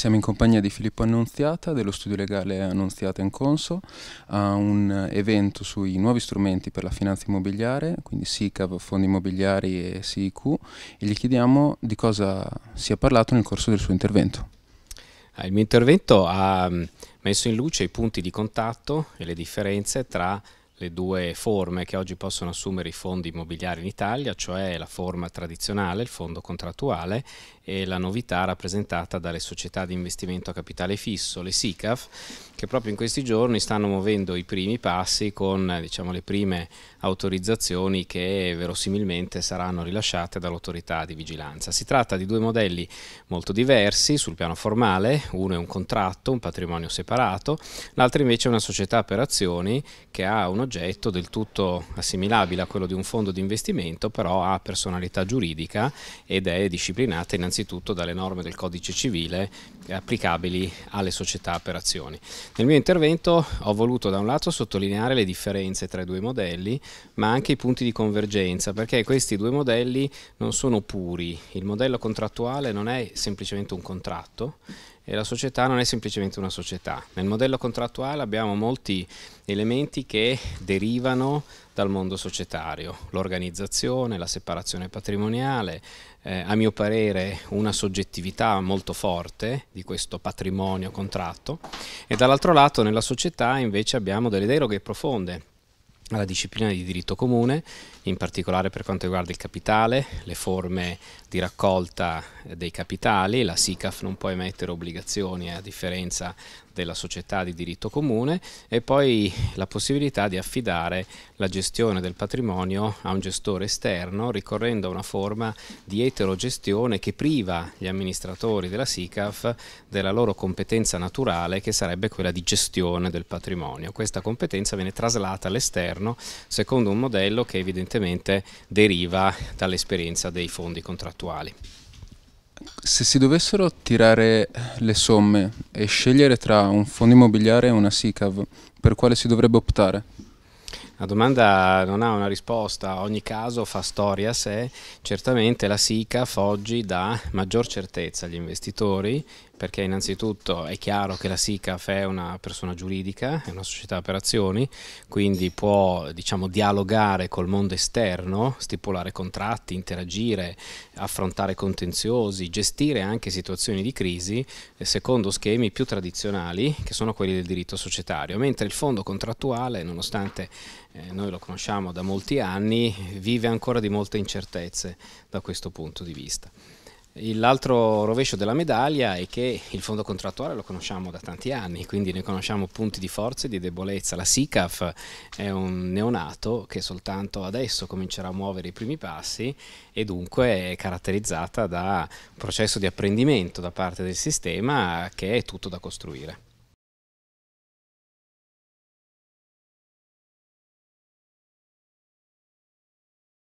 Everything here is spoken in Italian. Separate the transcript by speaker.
Speaker 1: Siamo in compagnia di Filippo Annunziata dello studio legale Annunziata in Conso a un evento sui nuovi strumenti per la finanza immobiliare, quindi SICAV, fondi immobiliari e SIQ e gli chiediamo di cosa si è parlato nel corso del suo intervento. Ah, il mio
Speaker 2: intervento ha mm, messo in luce i punti di contatto e le differenze tra le due forme che oggi possono assumere i fondi immobiliari in Italia, cioè la forma tradizionale, il fondo contrattuale, e la novità rappresentata dalle società di investimento a capitale fisso, le SICAF, che proprio in questi giorni stanno muovendo i primi passi con diciamo, le prime autorizzazioni che verosimilmente saranno rilasciate dall'autorità di vigilanza. Si tratta di due modelli molto diversi sul piano formale, uno è un contratto, un patrimonio separato, l'altro invece è una società per azioni che ha un progetto del tutto assimilabile a quello di un fondo di investimento, però ha personalità giuridica ed è disciplinata innanzitutto dalle norme del codice civile applicabili alle società per azioni. Nel mio intervento ho voluto da un lato sottolineare le differenze tra i due modelli, ma anche i punti di convergenza, perché questi due modelli non sono puri. Il modello contrattuale non è semplicemente un contratto, e la società non è semplicemente una società. Nel modello contrattuale abbiamo molti elementi che derivano dal mondo societario, l'organizzazione, la separazione patrimoniale, eh, a mio parere una soggettività molto forte di questo patrimonio contratto e dall'altro lato nella società invece abbiamo delle deroghe profonde alla disciplina di diritto comune, in particolare per quanto riguarda il capitale, le forme di raccolta dei capitali, la SICAF non può emettere obbligazioni a differenza della società di diritto comune e poi la possibilità di affidare la gestione del patrimonio a un gestore esterno ricorrendo a una forma di eterogestione che priva gli amministratori della SICAF della loro competenza naturale che sarebbe quella di gestione del patrimonio. Questa competenza viene traslata all'esterno governo, secondo un modello che evidentemente deriva dall'esperienza dei fondi contrattuali.
Speaker 1: Se si dovessero tirare le somme e scegliere tra un fondo immobiliare e una SICAV, per quale si dovrebbe optare?
Speaker 2: La domanda non ha una risposta, ogni caso fa storia a sé. Certamente la SICAF oggi dà maggior certezza agli investitori perché innanzitutto è chiaro che la SICAF è una persona giuridica, è una società per azioni, quindi può diciamo, dialogare col mondo esterno, stipulare contratti, interagire, affrontare contenziosi, gestire anche situazioni di crisi eh, secondo schemi più tradizionali che sono quelli del diritto societario, mentre il fondo contrattuale, nonostante eh, noi lo conosciamo da molti anni, vive ancora di molte incertezze da questo punto di vista. L'altro rovescio della medaglia è che il fondo contrattuale lo conosciamo da tanti anni, quindi ne conosciamo punti di forza e di debolezza. La SICAF è un neonato che soltanto adesso comincerà a muovere i primi passi e dunque è caratterizzata da un processo di apprendimento da parte del sistema che è tutto da
Speaker 1: costruire.